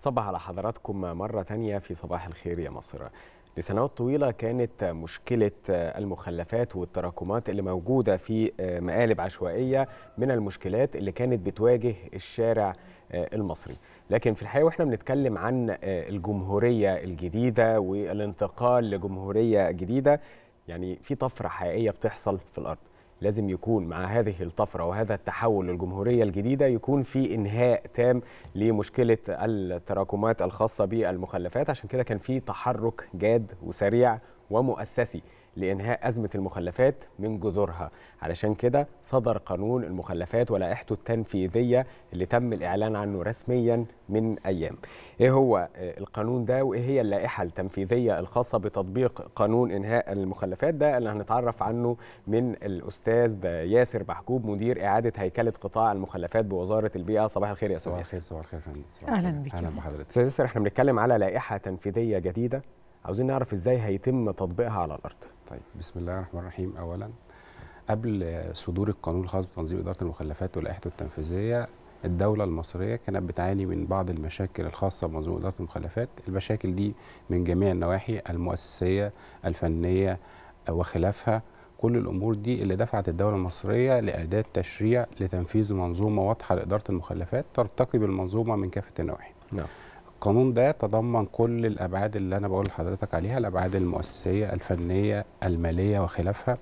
صبح على حضراتكم مرة تانية في صباح الخير يا مصر لسنوات طويلة كانت مشكلة المخلفات والتراكمات اللي موجودة في آه، مقالب عشوائية من المشكلات اللي كانت بتواجه الشارع آه، المصري لكن في الحقيقة وإحنا بنتكلم عن آه، الجمهورية الجديدة والانتقال لجمهورية جديدة يعني في طفرة حقيقية بتحصل في الأرض لازم يكون مع هذه الطفره وهذا التحول للجمهوريه الجديده يكون في انهاء تام لمشكله التراكمات الخاصه بالمخلفات عشان كده كان في تحرك جاد وسريع ومؤسسي لإنهاء أزمة المخلفات من جذورها علشان كده صدر قانون المخلفات ولائحته التنفيذية اللي تم الإعلان عنه رسميا من أيام إيه هو آه، القانون ده وإيه هي اللائحة التنفيذية الخاصة بتطبيق قانون إنهاء المخلفات ده اللي هنتعرف عنه من الأستاذ ياسر محجوب مدير إعادة هيكلة قطاع المخلفات بوزارة البيئة صباح الخير يا أستاذ ياسر صباح الخير يا فندم أهلا بك أهلا بحضرتك أستاذ ياسر إحنا بنتكلم على لائحة تنفيذية جديدة عاوزين نعرف ازاي هيتم تطبيقها على الارض طيب بسم الله الرحمن الرحيم اولا قبل صدور القانون الخاص بتنظيم اداره المخلفات ولائحته التنفيذيه الدولة المصرية كانت بتعاني من بعض المشاكل الخاصة بمنظومة إدارة المخلفات، المشاكل دي من جميع النواحي المؤسسية، الفنية وخلافها، كل الأمور دي اللي دفعت الدولة المصرية لإعداد تشريع لتنفيذ منظومة واضحة لإدارة المخلفات ترتقي بالمنظومة من كافة النواحي. نعم. القانون ده تضمن كل الابعاد اللي انا بقول لحضرتك عليها الابعاد المؤسسيه الفنيه الماليه وخلافها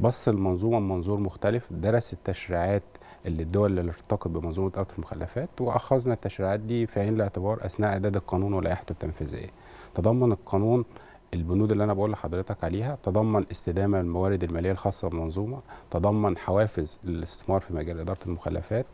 بص المنظومه بمنظور مختلف درس التشريعات اللي الدول اللي ارتقت بمنظومه قطر المخلفات واخذنا التشريعات دي في عين الاعتبار اثناء اعداد القانون ولائحته التنفيذيه تضمن القانون البنود اللي انا بقول لحضرتك عليها تضمن استدامه الموارد الماليه الخاصه بالمنظومه تضمن حوافز للاستثمار في مجال اداره المخلفات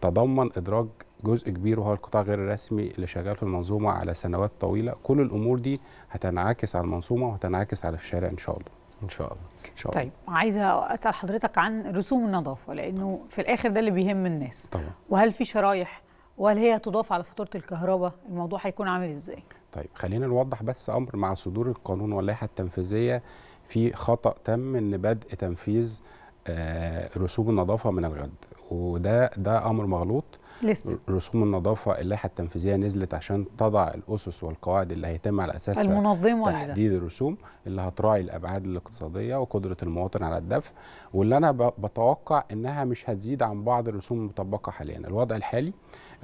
تضمن ادراج جزء كبير وهو القطاع غير الرسمي اللي شغال في المنظومه على سنوات طويله كل الامور دي هتنعكس على المنظومه وهتنعكس على الشارع ان شاء الله ان شاء الله إن شاء الله. طيب عايزه اسال حضرتك عن رسوم النظافه لانه في الاخر ده اللي بيهم الناس طبعا وهل في شرايح وهل هي تضاف على فاتوره الكهرباء الموضوع هيكون عامل ازاي طيب خلينا نوضح بس امر مع صدور القانون واللائحه التنفيذيه في خطا تم ان بدء تنفيذ آه، رسوم النظافه من الغد وده ده امر مغلوط لسه رسوم النظافه اللائحه التنفيذيه نزلت عشان تضع الاسس والقواعد اللي هيتم على اساسها المنظمه تحديد ده. الرسوم اللي هتراعي الابعاد الاقتصاديه وقدره المواطن على الدفع واللي انا بتوقع انها مش هتزيد عن بعض الرسوم المطبقه حاليا الوضع الحالي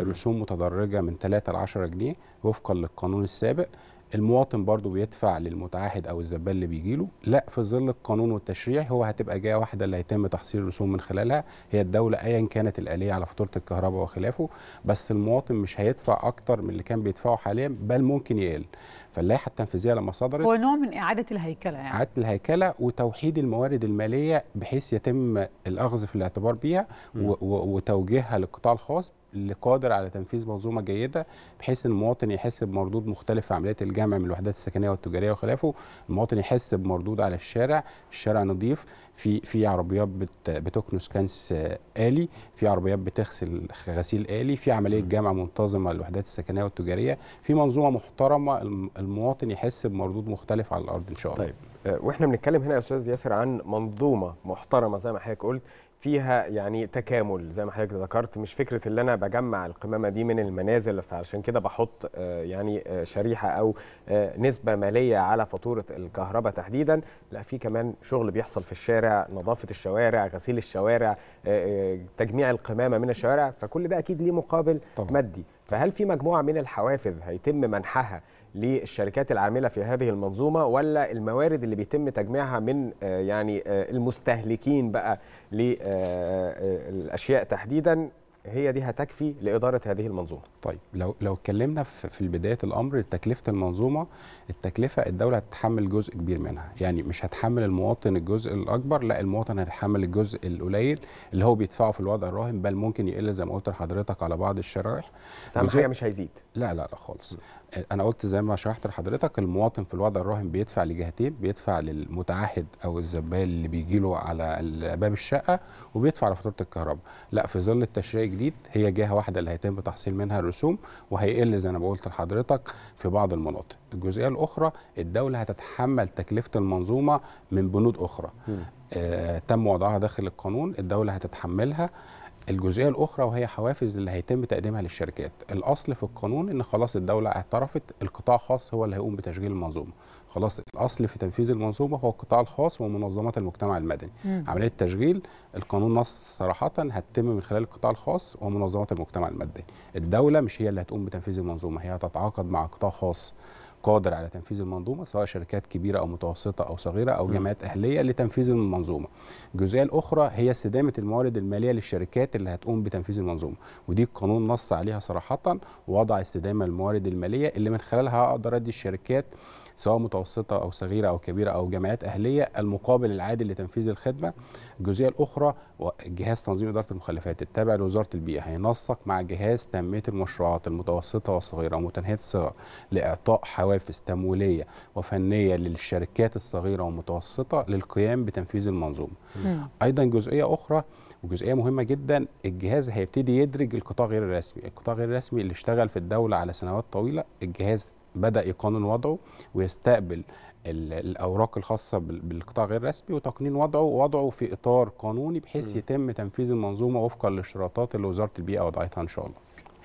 الرسوم متدرجه من 3 ل 10 جنيه وفقا للقانون السابق المواطن برضو بيدفع للمتعاهد او الزبال اللي بيجي له لا في ظل القانون والتشريع هو هتبقى جهه واحده اللي هيتم تحصيل الرسوم من خلالها هي الدوله ايا كانت الاليه على فاتوره الكهرباء وخلافه بس المواطن مش هيدفع اكتر من اللي كان بيدفعه حاليا بل ممكن يقل فاللائحه التنفيذيه لما صدرت هو نوع من اعاده الهيكله يعني اعاده الهيكله وتوحيد الموارد الماليه بحيث يتم الاخذ في الاعتبار بيها وتوجيهها للقطاع الخاص اللي قادر على تنفيذ منظومه جيده بحيث المواطن يحس بمردود مختلف في عمليه الجمع من الوحدات السكنيه والتجاريه وخلافه المواطن يحس بمردود على الشارع الشارع نظيف في في عربيات بتكنس كنس الي في عربيات بتغسل غسيل الي في عمليه جمع منتظمه للوحدات السكنيه والتجاريه في منظومه محترمه المواطن يحس بمردود مختلف على الارض ان شاء الله طيب آه، واحنا بنتكلم هنا يا استاذ ياسر عن منظومه محترمه زي ما حضرتك قلت فيها يعني تكامل زي ما حضرتك ذكرت مش فكره اللي انا بجمع القمامه دي من المنازل فعشان كده بحط آه، يعني آه، شريحه او آه، نسبه ماليه على فاتوره الكهرباء تحديدا لا في كمان شغل بيحصل في الشارع نظافه الشوارع غسيل الشوارع تجميع القمامه من الشوارع فكل ده اكيد ليه مقابل طبعا. مادي فهل في مجموعه من الحوافز هيتم منحها للشركات العامله في هذه المنظومه ولا الموارد اللي بيتم تجميعها من آه، يعني آه، المستهلكين بقى للاشياء آه، تحديدا هي دي هتكفي لاداره هذه المنظومه. طيب لو لو اتكلمنا في بدايه الامر تكلفه المنظومه التكلفه الدوله هتتحمل جزء كبير منها، يعني مش هتحمل المواطن الجزء الاكبر، لا المواطن هيتحمل الجزء القليل اللي هو بيدفعه في الوضع الراهن بل ممكن يقل زي ما قلت لحضرتك على بعض الشرائح. بس حاجه مش هيزيد. لا لا لا خالص. انا قلت زي ما شرحت لحضرتك المواطن في الوضع الراهن بيدفع لجهتين بيدفع للمتعهد او الزبال اللي بيجي له على باب الشقه وبيدفع على فاتوره الكهرباء لا في ظل التشريع الجديد هي جهه واحده اللي هيتم تحصيل منها الرسوم وهيقل زي ما انا قلت لحضرتك في بعض المناطق الجزئيه الاخرى الدوله هتتحمل تكلفه المنظومه من بنود اخرى آه تم وضعها داخل القانون الدوله هتتحملها الجزئيه الاخرى وهي حوافز اللي هيتم تقديمها للشركات الاصل في القانون ان خلاص الدوله اعترفت القطاع الخاص هو اللي هيقوم بتشغيل المنظومه خلاص الاصل في تنفيذ المنظومه هو القطاع الخاص ومنظمات المجتمع المدني مم. عمليه التشغيل القانون نص صراحه هتتم من خلال القطاع الخاص ومنظمات المجتمع المدني الدوله مش هي اللي هتقوم بتنفيذ المنظومه هي هتتعاقد مع قطاع خاص قادر على تنفيذ المنظومه سواء شركات كبيره او متوسطه او صغيره او جمعيات اهليه لتنفيذ المنظومه. الجزئيه الاخرى هي استدامه الموارد الماليه للشركات اللي هتقوم بتنفيذ المنظومه ودي القانون نص عليها صراحه ووضع استدامه الموارد الماليه اللي من خلالها اقدر ادي الشركات سواء متوسطه او صغيره او كبيره او جمعيات اهليه المقابل العادل لتنفيذ الخدمه الجزئيه الاخرى جهاز تنظيم اداره المخلفات التابع لوزاره البيئه هينسق مع جهاز تنميه المشروعات المتوسطه والصغيره ومتناهيه الصغر لاعطاء حوافز تمويليه وفنيه للشركات الصغيره والمتوسطه للقيام بتنفيذ المنظومه ايضا جزئيه اخرى وجزئيه مهمه جدا الجهاز هيبتدي يدرج القطاع غير الرسمي القطاع غير الرسمي اللي اشتغل في الدوله على سنوات طويله الجهاز بدا يقانن وضعه ويستقبل الاوراق الخاصه بالقطاع غير الرسمي وتقنين وضعه ووضعه في اطار قانوني بحيث يتم تنفيذ المنظومه وفقا للاشتراطات اللي وزاره البيئه وضعتها ان شاء الله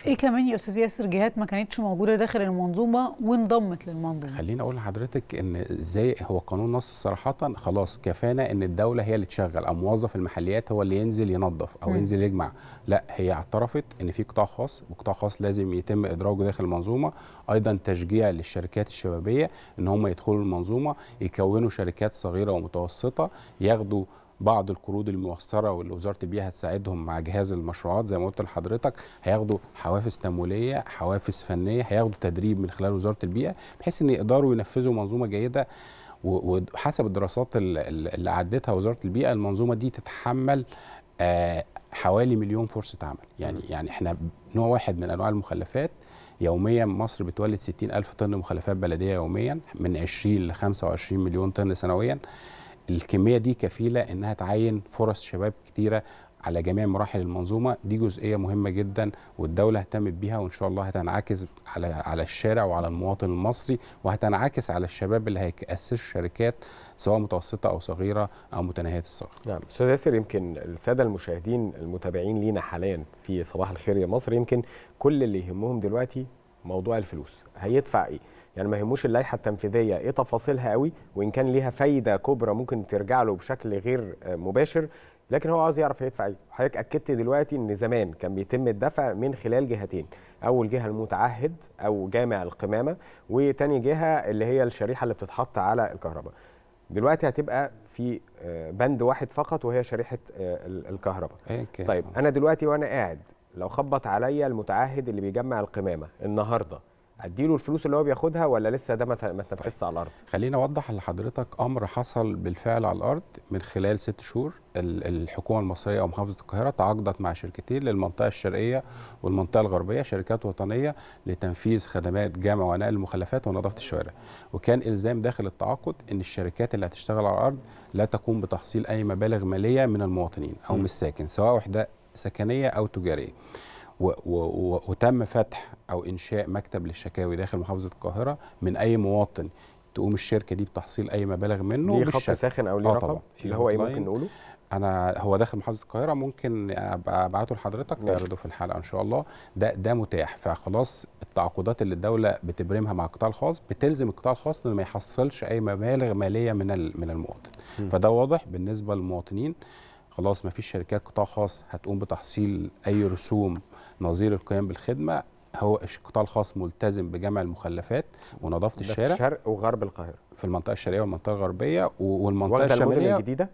ايه كمان يا استاذ ياسر جهات ما كانتش موجوده داخل المنظومه وانضمت للمنظومه خليني اقول لحضرتك ان ازاي هو قانون نص صراحه خلاص كفانا ان الدوله هي اللي تشغل او موظف المحليات هو اللي ينزل ينظف او م. ينزل يجمع لا هي اعترفت ان في قطاع خاص وقطاع خاص لازم يتم ادراجه داخل المنظومه ايضا تشجيع للشركات الشبابيه ان هم يدخلوا المنظومه يكونوا شركات صغيره ومتوسطه ياخدوا بعض القروض المؤثره واللي وزاره البيئه هتساعدهم مع جهاز المشروعات زي ما قلت لحضرتك هياخدوا حوافز تمويليه حوافز فنيه هياخدوا تدريب من خلال وزاره البيئه بحيث ان يقدروا ينفذوا منظومه جيده وحسب الدراسات اللي عدتها وزاره البيئه المنظومه دي تتحمل آه، حوالي مليون فرصه عمل يعني يعني احنا نوع واحد من انواع المخلفات يوميا مصر بتولد 60 ألف طن مخلفات بلدية يوميا من 20 ل 25 مليون طن سنويا الكميه دي كفيله انها تعين فرص شباب كتيره على جميع مراحل المنظومه دي جزئيه مهمه جدا والدوله اهتمت بيها وان شاء الله هتنعكس على على الشارع وعلى المواطن المصري وهتنعكس على الشباب اللي هيأسسوا شركات سواء متوسطه او صغيره او متناهيه الصغر. نعم استاذ ياسر يمكن الساده المشاهدين المتابعين لينا حاليا في صباح الخير يا مصر يمكن كل اللي يهمهم دلوقتي موضوع الفلوس هيدفع ايه؟ يعني ما يهموش اللائحه التنفيذيه ايه تفاصيلها قوي وان كان ليها فايده كبرى ممكن ترجع له بشكل غير آه، مباشر لكن هو عاوز يعرف هيدفع ايه حضرتك اكدت دلوقتي ان زمان كان بيتم الدفع من خلال جهتين اول جهه المتعهد او جامع القمامه وتاني جهه اللي هي الشريحه اللي بتتحط على الكهرباء دلوقتي هتبقى في آه، بند واحد فقط وهي شريحه آه، الكهرباء طيب انا دلوقتي وانا قاعد لو خبط عليا المتعهد اللي بيجمع القمامه النهارده اديله الفلوس اللي هو بياخدها ولا لسه ده ما اتنفذش على الارض؟ خليني اوضح لحضرتك امر حصل بالفعل على الارض من خلال ست شهور الحكومه المصريه او محافظه القاهره تعاقدت مع شركتين للمنطقه الشرقيه والمنطقه الغربيه شركات وطنيه لتنفيذ خدمات جمع ونقل المخلفات ونظافه الشوارع وكان الزام داخل التعاقد ان الشركات اللي هتشتغل على الارض لا تقوم بتحصيل اي مبالغ ماليه من المواطنين او من الساكن سواء وحده سكنيه او تجاريه وتم فتح او انشاء مكتب للشكاوي داخل محافظه القاهره من اي مواطن تقوم الشركه دي بتحصيل اي مبالغ منه ليه خط ساخن او ليه آه، رقم اللي هو ايه ممكن نقوله انا هو داخل محافظه القاهره ممكن ابعته لحضرتك تعرضه في الحلقه ان شاء الله ده ده متاح فخلاص التعاقدات اللي الدوله بتبرمها مع القطاع الخاص بتلزم القطاع الخاص انه ما يحصلش اي مبالغ ماليه من من المواطن فده واضح بالنسبه للمواطنين خلاص ما فيش شركات قطاع خاص هتقوم بتحصيل اي رسوم نظير القيام بالخدمه هو القطاع الخاص ملتزم بجمع المخلفات ونظافه الشارع في الشرق وغرب القاهره في المنطقه الشرقيه والمنطقه الغربيه والمنطقه الشماليه الجديده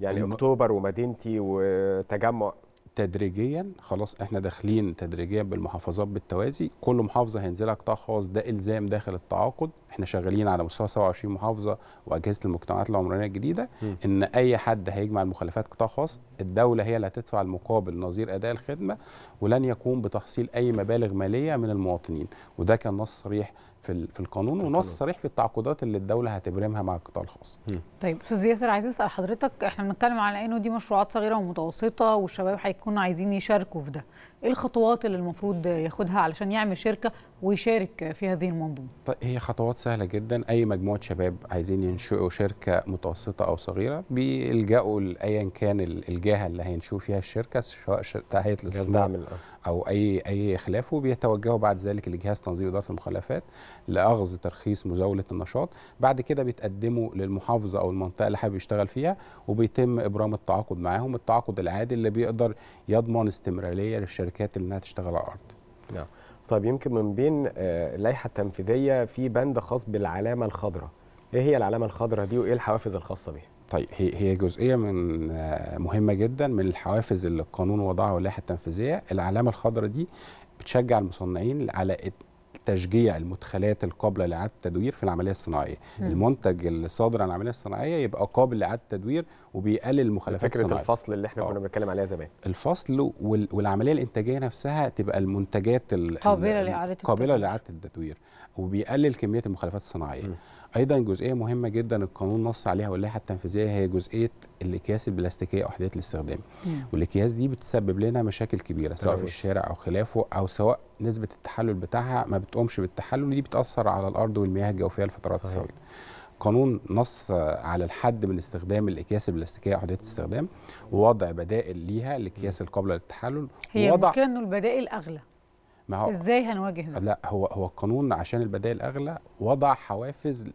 يعني الم... اكتوبر ومدينتي وتجمع تدريجيا خلاص احنا داخلين تدريجيا بالمحافظات بالتوازي كل محافظه هينزلها قطاع خاص ده الزام داخل التعاقد احنا شغالين على مستوى 27 محافظه واجهزه المجتمعات العمرانيه الجديده م. ان اي حد هيجمع المخالفات قطاع خاص الدوله هي اللي هتدفع المقابل نظير اداء الخدمه ولن يقوم بتحصيل اي مبالغ ماليه من المواطنين وده كان نص صريح في في القانون ونص صريح في التعاقدات اللي الدوله هتبرمها مع القطاع الخاص. طيب استاذ ياسر عايز اسال حضرتك احنا بنتكلم على انه دي مشروعات صغيره ومتوسطه والشباب هيكونوا عايزين يشاركوا في ده. ايه الخطوات اللي المفروض ياخدها علشان يعمل شركه ويشارك في هذه المنظومه؟ طيب هي خطوات سهله جدا، اي مجموعه شباب عايزين ينشئوا شركه متوسطه او صغيره بيلجأوا لايا كان الجهه اللي هينشئوا فيها الشركه سواء هيئه الاستثمار او اي اي خلافه بيتوجهوا بعد ذلك لجهاز تنظيم اداره المخالفات لاخذ ترخيص مزاوله النشاط، بعد كده بيتقدموا للمحافظه او المنطقه اللي حابب يشتغل فيها وبيتم ابرام التعاقد معاهم، التعاقد العادي اللي بيقدر يضمن استمراريه للشركه الشركات انها تشتغل على الارض. نعم. طيب يمكن من بين اللائحه آه، التنفيذيه في بند خاص بالعلامه الخضراء. ايه هي العلامه الخضراء دي وايه الحوافز الخاصه بيها؟ طيب هي هي جزئيه من آه، مهمه جدا من الحوافز اللي القانون وضعها واللائحه التنفيذيه، العلامه الخضراء دي بتشجع المصنعين على تشجيع المدخلات القابله لاعاده التدوير في العمليه الصناعيه، م. المنتج اللي صادر عن العمليه الصناعيه يبقى قابل لاعاده التدوير وبيقلل المخالفات فكره الصناعية. الفصل اللي احنا آه. كنا بنتكلم عليها زمان الفصل والعمليه الانتاجيه نفسها تبقى المنتجات قابله لاعاده قابله لاعاده التدوير وبيقلل كميه المخالفات الصناعيه م. ايضا جزئيه مهمه جدا القانون نص عليها واللائحه التنفيذيه هي جزئيه الاكياس البلاستيكيه او الاستخدام والاكياس دي بتسبب لنا مشاكل كبيره سواء في الشارع او خلافه او سواء نسبه التحلل بتاعها ما بتقومش بالتحلل دي بتاثر على الارض والمياه الجوفيه لفترات طويله قانون نص على الحد من استخدام الاكياس البلاستيكيه وحدات الاستخدام ووضع بدائل ليها الاكياس القابله للتحلل هي ووضع المشكله انه البدائل اغلى ما هو ازاي هنواجه ده؟ لا هو هو القانون عشان البدائل اغلى وضع حوافز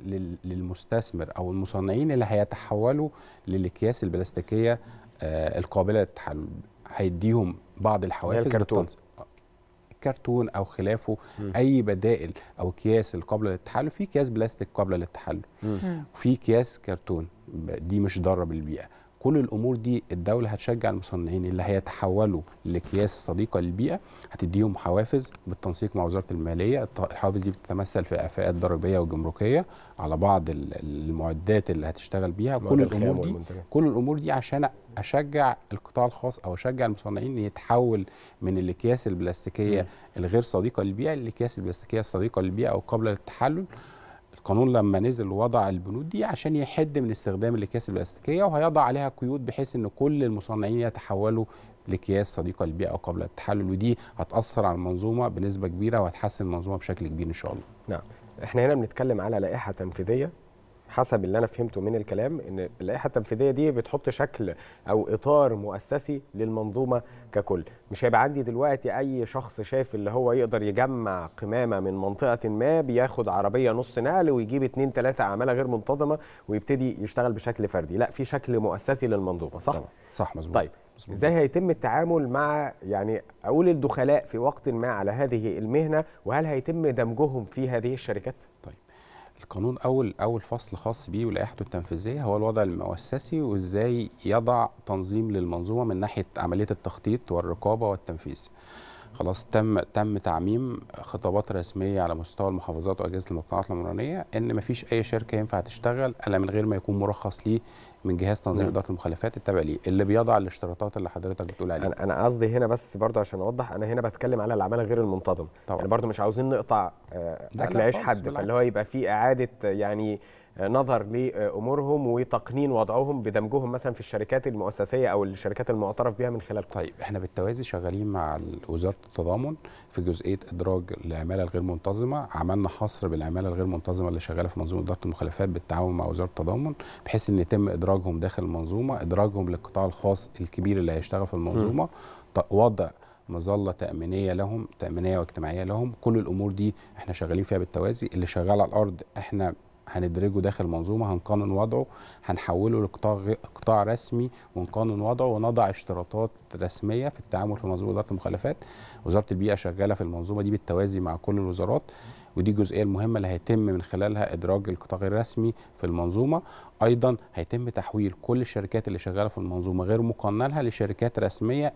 للمستثمر او المصنعين اللي هيتحولوا للاكياس البلاستيكيه آه، القابله للتحلل هيديهم بعض الحوافز الكرتون كرتون او خلافه مم. اي بدائل او اكياس القابله للتحلل في اكياس بلاستيك قابله للتحلل وفي اكياس كرتون دي مش ضاره بالبيئه كل الامور دي الدوله هتشجع المصنعين اللي هيتحولوا لاكياس صديقه للبيئه هتديهم حوافز بالتنسيق مع وزاره الماليه الحوافز دي بتتمثل في اعفاءات ضريبيه وجمركيه على بعض المعدات اللي هتشتغل بيها كل الامور دي كل الامور دي عشان اشجع القطاع الخاص او اشجع المصنعين ان يتحول من الاكياس البلاستيكيه الغير صديقه للبيئه للاكياس البلاستيكيه الصديقه للبيئه او قابله للتحلل القانون لما نزل وضع البنود دي عشان يحد من استخدام الاكياس البلاستيكيه وهيضع عليها قيود بحيث ان كل المصنعين يتحولوا لاكياس صديقه للبيئه قبل التحلل ودي هتاثر على المنظومه بنسبه كبيره وهتحسن المنظومه بشكل كبير ان شاء الله. نعم احنا هنا بنتكلم على لائحه تنفيذيه حسب اللي انا فهمته من الكلام ان اللائحه التنفيذيه دي بتحط شكل او اطار مؤسسي للمنظومه ككل مش هيبقى عندي دلوقتي اي شخص شايف اللي هو يقدر يجمع قمامه من منطقه ما بياخد عربيه نص نقل ويجيب اتنين ثلاثه عماله غير منتظمه ويبتدي يشتغل بشكل فردي لا في شكل مؤسسي للمنظومه صح طبعا. صح مظبوط طيب مزبوط. ازاي هيتم التعامل مع يعني اقول الدخلاء في وقت ما على هذه المهنه وهل هيتم دمجهم في هذه الشركات طيب القانون اول اول فصل خاص بيه ولائحته التنفيذيه هو الوضع المؤسسي وازاي يضع تنظيم للمنظومه من ناحيه عمليه التخطيط والرقابه والتنفيذ خلاص تم تم تعميم خطابات رسميه على مستوى المحافظات واجهزه المقطعات العمرانيه ان مفيش اي شركه ينفع تشتغل الا من غير ما يكون مرخص ليه من جهاز تنظيم نعم. اداره المخالفات التابع ليه اللي بيضع الاشتراطات اللي حضرتك بتقول عليها انا انا قصدي هنا بس برضو عشان اوضح انا هنا بتكلم على العماله غير المنتظم طبعا. انا يعني برضو مش عاوزين نقطع آه، اكل عيش حد فاللي هو يبقى في اعاده يعني نظر لامورهم وتقنين وضعهم بدمجهم مثلا في الشركات المؤسسيه او الشركات المعترف بها من خلال طيب احنا بالتوازي شغالين مع وزاره التضامن في جزئيه ادراج العماله الغير منتظمه عملنا حصر بالعماله الغير منتظمه اللي شغاله في منظومه اداره المخالفات بالتعاون مع وزاره التضامن بحيث ان يتم ادراجهم داخل المنظومه ادراجهم للقطاع الخاص الكبير اللي هيشتغل في المنظومه وضع مظله تامينيه لهم تامينيه واجتماعيه لهم كل الامور دي احنا شغالين فيها بالتوازي اللي شغال على الارض احنا هندرجه داخل منظومه هنقانن وضعه هنحوله لقطاع قطاع رسمي ونقانن وضعه ونضع اشتراطات رسميه في التعامل في منظومه اداره المخالفات وزاره البيئه شغاله في المنظومه دي بالتوازي مع كل الوزارات ودي الجزئيه المهمه اللي هيتم من خلالها ادراج القطاع الرسمي في المنظومه ايضا هيتم تحويل كل الشركات اللي شغاله في المنظومه غير مقننه لها لشركات رسميه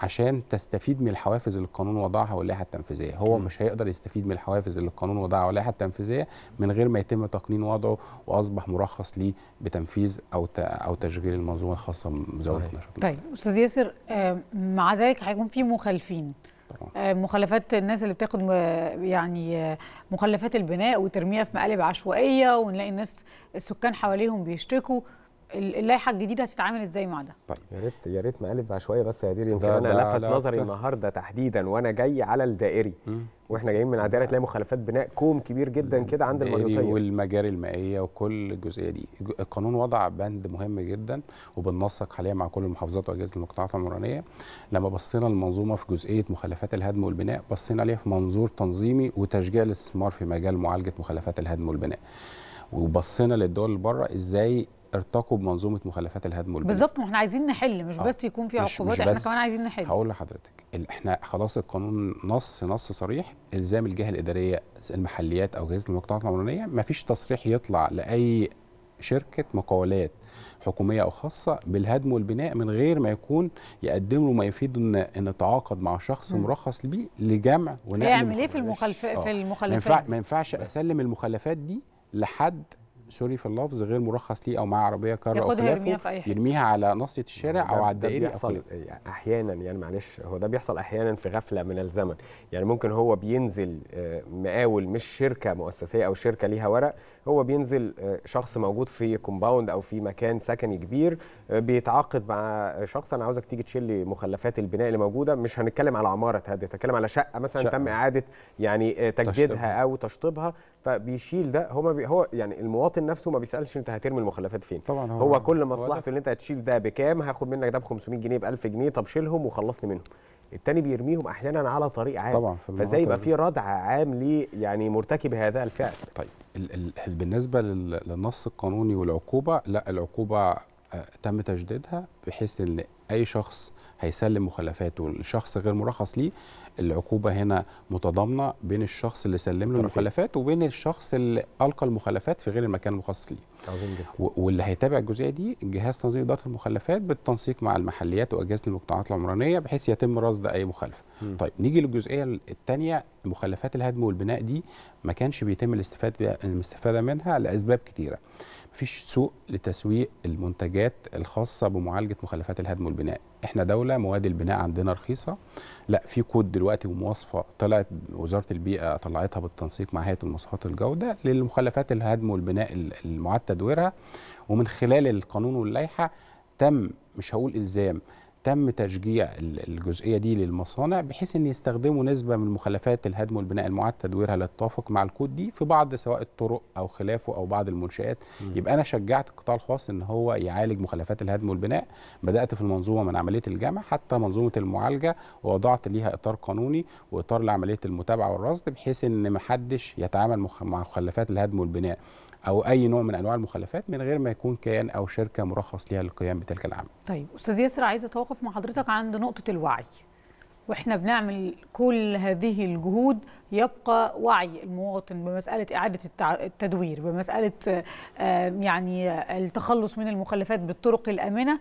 عشان تستفيد من الحوافز اللي القانون وضعها واللائحه التنفيذيه هو م. مش هيقدر يستفيد من الحوافز اللي القانون وضعها واللائحه التنفيذيه من غير ما يتم تقنين وضعه واصبح مرخص ليه بتنفيذ او او تشغيل المنظومه الخاصه بمزاوله النشاط طيب استاذ ياسر آه، مع ذلك هيكون في مخالفين طبعا. آه، مخلفات الناس اللي بتاخد آه، يعني آه، مخلفات البناء وترميها في مقالب عشوائيه ونلاقي الناس السكان حواليهم بيشتكوا اللائحه الجديده هتتعامل ازاي مع ده؟ طيب يا ريت يا ريت مقلب شويه بس يا دير يمكن انا لفت نظري النهارده تحديدا وانا جاي على الدائري واحنا جايين من على الدائري تلاقي مخالفات بناء كوم كبير جدا كده عند المجلطيه والمجاري المائيه وكل الجزئيه دي القانون وضع بند مهم جدا وبننسق حاليا مع كل المحافظات واجهزه المقطعات العمرانيه لما بصينا المنظومه في جزئيه مخالفات الهدم والبناء بصينا عليها في منظور تنظيمي وتشجيع الاستثمار في مجال معالجه مخالفات الهدم والبناء وبصينا للدول اللي بره ازاي ارتقوا بمنظومه مخلفات الهدم والبناء بالظبط ما احنا عايزين نحل مش آه. بس يكون في عقوبات احنا كمان عايزين نحل هقول لحضرتك احنا خلاص القانون نص نص صريح الزام الجهه الاداريه المحليات او جهاز المجتمعات العمرانيه ما فيش تصريح يطلع لاي شركه مقاولات حكوميه او خاصه بالهدم والبناء من غير ما يكون يقدم له ما يفيد ان ان تعاقد مع شخص مرخص بيه لجمع ونقل يعمل ايه في آه. في المخلفات ما ينفعش اسلم المخلفات دي لحد سوري في اللفظ غير مرخص ليه او معاه عربيه كار او خلافه يرميها على ناصيه الشارع او على الدائري بيحصل يعني احيانا يعني معلش هو ده بيحصل احيانا في غفله من الزمن يعني ممكن هو بينزل آه، مقاول مش شركه مؤسسيه او شركه ليها ورق هو بينزل آه، شخص موجود في كومباوند او في مكان سكني كبير آه، بيتعاقد مع شخص انا عاوزك تيجي تشيل لي مخلفات البناء اللي موجوده مش هنتكلم على عماره هذه هنتكلم على شقه مثلا شقة. تم اعاده يعني تجديدها تشطيبها. او تشطيبها فبيشيل ده هو بي هو يعني المواطن نفسه ما بيسالش انت هترمي المخلفات فين طبعا هو, هو يعني كل مصلحته ان انت هتشيل ده بكام هاخد منك ده ب 500 جنيه ب 1000 جنيه طب شيلهم وخلصني منهم التاني بيرميهم احيانا على طريق عام طبعا فازاي يبقى في ردع عام لي يعني مرتكب هذا الفعل طيب ال ال بالنسبه للنص القانوني والعقوبه لا العقوبه آه، تم تجديدها بحيث ان اي شخص هيسلم مخلفاته لشخص غير مرخص ليه العقوبه هنا متضامنه بين الشخص اللي سلم له المخلفات وبين الشخص اللي القى المخلفات في غير المكان المخصص ليه عظيم جدا واللي هيتابع الجزئيه دي جهاز تنظيم اداره المخلفات بالتنسيق مع المحليات واجهزه المجتمعات العمرانيه بحيث يتم رصد اي مخالفه م. طيب نيجي للجزئيه الثانيه مخلفات الهدم والبناء دي ما كانش بيتم الاستفاده المستفاده منها لاسباب كثيره مفيش سوق لتسويق المنتجات الخاصه بمعالجه مخلفات الهدم والبناء احنا دوله مواد البناء عندنا رخيصه لا في كود دلوقتي ومواصفه طلعت وزاره البيئه طلعتها بالتنسيق مع هيئه المواصفات الجوده للمخلفات الهدم والبناء المعاد تدويرها ومن خلال القانون واللائحه تم مش هقول الزام تم تشجيع الجزئيه دي للمصانع بحيث ان يستخدموا نسبه من مخلفات الهدم والبناء المعاد تدويرها للتوافق مع الكود دي في بعض سواء الطرق او خلافه او بعض المنشات م. يبقى انا شجعت القطاع الخاص ان هو يعالج مخلفات الهدم والبناء بدات في المنظومه من عمليه الجمع حتى منظومه المعالجه ووضعت ليها اطار قانوني واطار لعمليه المتابعه والرصد بحيث ان محدش يتعامل مع مخلفات الهدم والبناء او اي نوع من انواع المخلفات من غير ما يكون كيان او شركه مرخص ليها للقيام بتلك العمل. طيب استاذ ياسر عايز اتوقف مع حضرتك عند نقطه الوعي. واحنا بنعمل كل هذه الجهود يبقى وعي المواطن بمساله اعاده التدوير، بمساله آه، يعني التخلص من المخلفات بالطرق الامنه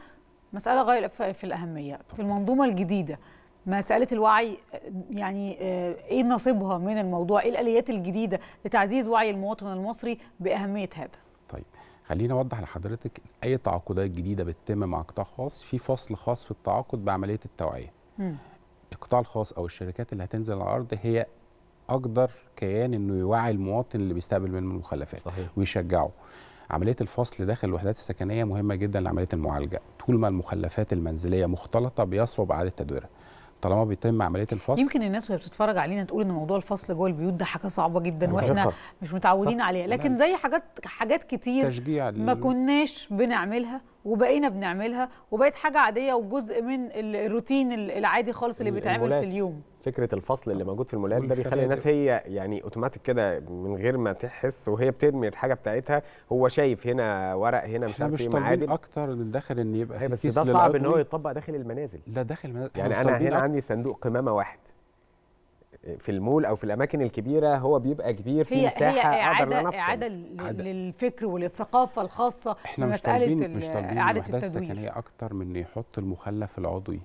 مساله غايه في الاهميه في المنظومه الجديده مساله الوعي يعني آه، ايه نصيبها من الموضوع ايه الاليات الجديده لتعزيز وعي المواطن المصري باهميه هذا طيب خليني اوضح لحضرتك اي تعاقدات جديده بتتم مع قطاع خاص في فصل خاص في التعاقد بعمليه التوعيه القطاع الخاص او الشركات اللي هتنزل على الارض هي اقدر كيان انه يوعي المواطن اللي بيستقبل منه المخلفات صحيح. ويشجعه عمليه الفصل داخل الوحدات السكنيه مهمه جدا لعمليه المعالجه طول ما المخلفات المنزليه مختلطه بيصعب اعاده تدويرها طالما بيتم عمليه الفصل يمكن الناس وهي بتتفرج علينا تقول ان موضوع الفصل جوه البيوت ده حاجه صعبه جدا واحنا مش متعودين عليها لكن زي حاجات حاجات كتير تشجيع ما كناش بنعملها وبقينا بنعملها وبقت حاجه عاديه وجزء من الروتين العادي خالص اللي بيتعمل في اليوم فكره الفصل اللي موجود في المولات ده بيخلي الناس هي يعني اوتوماتيك كده من غير ما تحس وهي بترمي الحاجه بتاعتها هو شايف هنا ورق هنا مش عارف ايه معادن اكتر من داخل ان يبقى في بس ده صعب ان هو يتطبق داخل المنازل ده داخل المنازل يعني انا هنا عندي صندوق قمامه واحد في المول او في الاماكن الكبيره هو بيبقى كبير في مساحه هي اقدر ان اعاده اعاده للفكر وللثقافه الخاصه احنا مش طالبين مش طالبين الوحدات السكنيه اكتر من يحط المخلف العضوي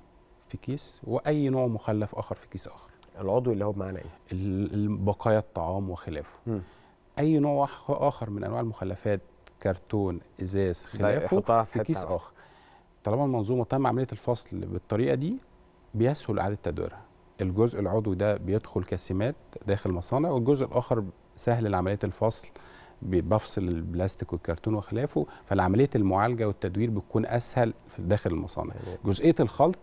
في كيس واي نوع مخلف اخر في كيس اخر العضوي اللي هو بمعنى ايه بقايا الطعام وخلافه م. اي نوع اخر من انواع المخلفات كرتون ازاز خلافه في كيس اخر طالما المنظومه تم عمليه الفصل بالطريقه دي بيسهل اعاده تدويرها الجزء العضوي ده بيدخل كسمات داخل المصانع والجزء الاخر سهل لعمليه الفصل بفصل البلاستيك والكرتون وخلافه فعمليه المعالجه والتدوير بتكون اسهل في داخل المصانع أيوة. جزئيه الخلط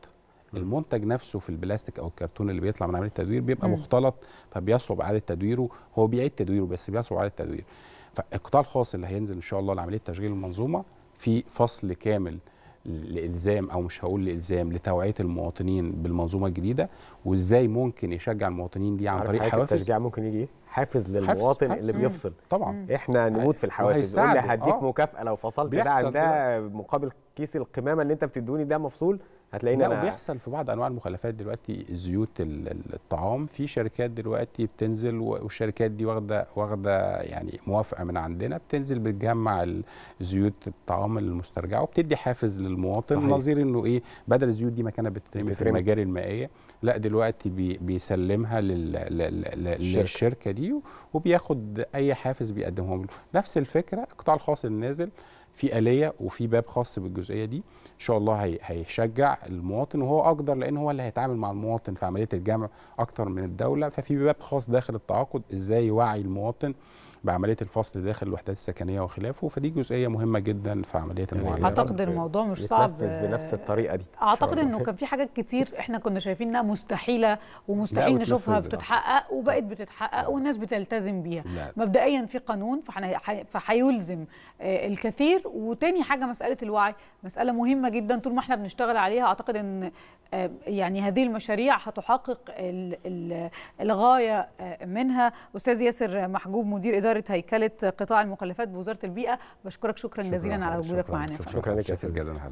المنتج نفسه في البلاستيك او الكرتون اللي بيطلع من عمليه التدوير بيبقى م. مختلط فبيصعب اعاده تدويره هو بيعيد تدويره بس بيصعب اعاده تدويره فالقطاع الخاص اللي هينزل ان شاء الله لعمليه تشغيل المنظومه في فصل كامل لالزام او مش هقول لالزام لتوعيه المواطنين بالمنظومه الجديده وازاي ممكن يشجع المواطنين دي عن طريق حوافز التشجيع ممكن يجي إيه؟ حافز للمواطن حافز. اللي بيفصل طبعا احنا نموت في الحوافز يقول لي هديك آه. مكافاه لو فصلت ده عن ده مقابل كيس القمامه اللي انت بتدوني ده مفصول هتلاقينا لا وبيحصل في بعض انواع المخلفات دلوقتي زيوت الطعام في شركات دلوقتي بتنزل والشركات دي واخده واخده يعني موافقه من عندنا بتنزل بتجمع زيوت الطعام المسترجعه وبتدي حافز للمواطن صحيح. نظير انه ايه بدل الزيوت دي ما كانت بتترمي في المجاري المائيه لا دلوقتي بي بيسلمها لل... لل... للشركه دي وبياخد اي حافز بيقدمه له نفس الفكره القطاع الخاص النازل في آلية وفي باب خاص بالجزئية دي إن شاء الله هيشجع المواطن وهو أقدر لأن هو اللي هيتعامل مع المواطن في عملية الجمع أكتر من الدولة ففي باب خاص داخل التعاقد إزاي يوعي المواطن بعمليه الفصل داخل الوحدات السكنيه وخلافه فدي جزئيه مهمه جدا في عمليه المعالجه اعتقد الموضوع مش صعب بنفس الطريقه دي اعتقد انه كان في حاجات كتير احنا كنا شايفين انها مستحيله ومستحيل نشوفها بتتحقق وبقت بتتحقق والناس بتلتزم بيها مبدئيا في قانون فهيلزم آه، الكثير وتاني حاجه مساله الوعي مساله مهمه جدا طول ما احنا بنشتغل عليها اعتقد ان آه، يعني هذه المشاريع هتحقق الغايه آه، منها استاذ ياسر محجوب مدير اداره هيكله قطاع المخلفات بوزاره البيئه بشكرك شكرا, جزيلا على وجودك معنا شكرا, شكرا لك ياسر جدا